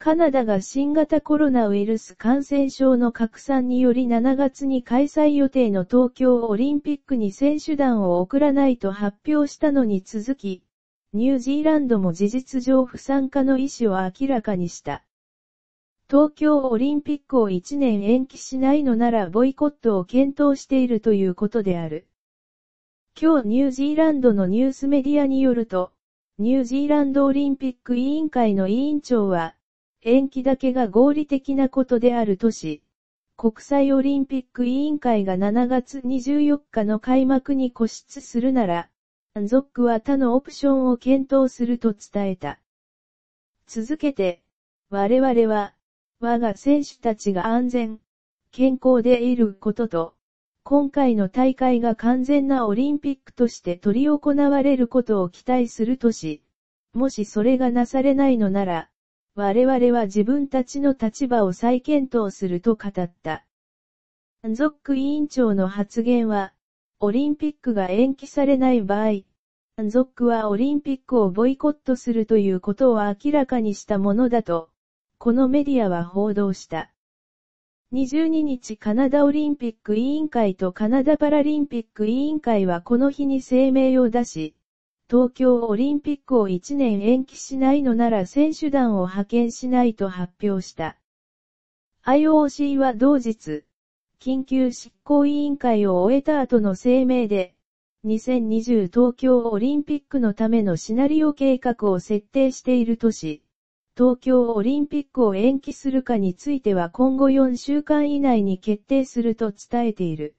カナダが新型コロナウイルス感染症の拡散により7月に開催予定の東京オリンピックに選手団を送らないと発表したのに続き、ニュージーランドも事実上不参加の意思を明らかにした。東京オリンピックを1年延期しないのならボイコットを検討しているということである。今日ニュージーランドのニュースメディアによると、ニュージーランドオリンピック委員会の委員長は、延期だけが合理的なことであるとし、国際オリンピック委員会が7月24日の開幕に固執するなら、ゾックは他のオプションを検討すると伝えた。続けて、我々は、我が選手たちが安全、健康でいることと、今回の大会が完全なオリンピックとして取り行われることを期待するとし、もしそれがなされないのなら、我々は自分たちの立場を再検討すると語った。アンゾック委員長の発言は、オリンピックが延期されない場合、アンゾックはオリンピックをボイコットするということを明らかにしたものだと、このメディアは報道した。22日カナダオリンピック委員会とカナダパラリンピック委員会はこの日に声明を出し、東京オリンピックを1年延期しないのなら選手団を派遣しないと発表した。IOC は同日、緊急執行委員会を終えた後の声明で、2020東京オリンピックのためのシナリオ計画を設定しているとし、東京オリンピックを延期するかについては今後4週間以内に決定すると伝えている。